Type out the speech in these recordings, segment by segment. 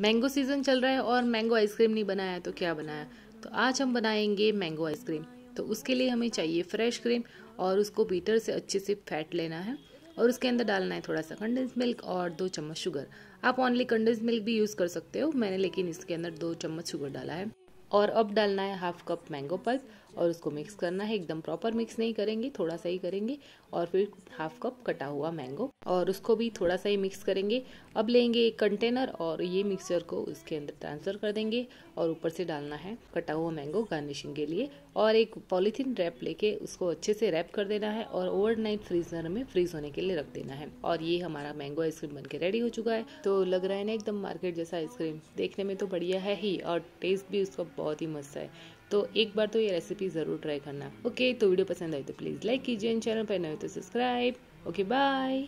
mango season चल रहा है और मैंगो आइसक्रीम नहीं बनाया तो क्या बनाया तो आज हम बनाएंगे मैंगो आइसक्रीम तो उसके लिए हमें चाहिए फ्रेश क्रीम और उसको बीटर से अच्छे से फैट लेना है और उसके अंदर डालना है थोड़ा सा कंडेंस मिल्क और दो चम्मच शुगर आप ऑनली कंडेंस मिल्क भी यूज़ कर सकते हो मैंने लेकिन इसके अंदर दो चम्मच शुगर डाला है और अब डालना है हाफ कप मैंगो पल्प और उसको मिक्स करना है एकदम प्रॉपर मिक्स नहीं करेंगे थोड़ा सा ही करेंगे और फिर हाफ कप कटा हुआ मैंगो और उसको भी थोड़ा सा ही मिक्स करेंगे अब लेंगे एक कंटेनर और ये मिक्सचर को उसके अंदर ट्रांसफ़र कर देंगे और ऊपर से डालना है कटा हुआ मैंगो गार्निशिंग के लिए और एक पॉलीथीन रैप लेके उसको अच्छे से रैप कर देना है और ओवरनाइट फ्रीजर में फ्रीज होने के लिए रख देना है और ये हमारा मैंगो आइसक्रीम बन के रेडी हो चुका है तो लग रहा है ना एकदम मार्केट जैसा आइसक्रीम देखने में तो बढ़िया है ही और टेस्ट भी उसका बहुत ही मस्त है तो एक बार तो ये रेसिपी ज़रूर ट्राई करना ओके तो वीडियो पसंद आए तो प्लीज़ लाइक कीजिए इन चैनल पर नए तो सब्सक्राइब ओके बाय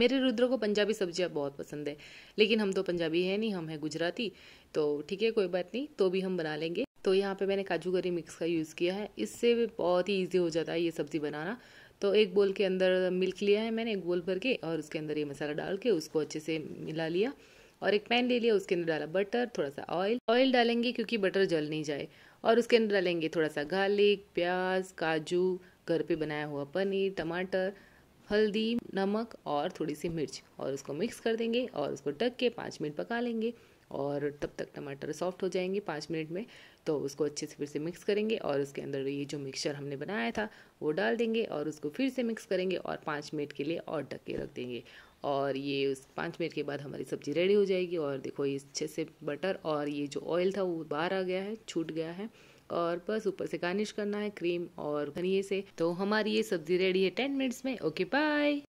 मेरे रुद्र को पंजाबी सब्जियाँ बहुत पसंद है लेकिन हम तो पंजाबी है नहीं हम है गुजराती तो ठीक है कोई बात नहीं तो भी हम बना लेंगे तो यहाँ पे मैंने काजू करी मिक्स का यूज़ किया है इससे भी बहुत ही इजी हो जाता है ये सब्ज़ी बनाना तो एक बोल के अंदर मिल्क लिया है मैंने एक बोल भर के और उसके अंदर ये मसाला डाल के उसको अच्छे से मिला लिया और एक पैन ले लिया उसके अंदर डाला बटर थोड़ा सा ऑयल ऑयल डालेंगे क्योंकि बटर जल नहीं जाए और उसके अंदर डालेंगे थोड़ा सा गार्लिक प्याज काजू घर पे बनाया हुआ पनीर टमाटर हल्दी नमक और थोड़ी सी मिर्च और उसको मिक्स कर देंगे और उसको ढक के पाँच मिनट पका लेंगे और तब तक टमाटर सॉफ्ट हो जाएंगे पाँच मिनट में तो उसको अच्छे से फिर से मिक्स करेंगे और उसके अंदर ये जो मिक्सचर हमने बनाया था वो डाल देंगे और उसको फिर से मिक्स करेंगे और पाँच मिनट के लिए और ढक के रख देंगे और ये उस पाँच मिनट के बाद हमारी सब्ज़ी रेडी हो जाएगी और देखो ये अच्छे से बटर और ये जो ऑयल था वो बाहर आ गया है छूट गया है और बस ऊपर से गार्निश करना है क्रीम और धनिए से तो हमारी ये सब्जी रेडी है टेन मिनट्स में ओके बाय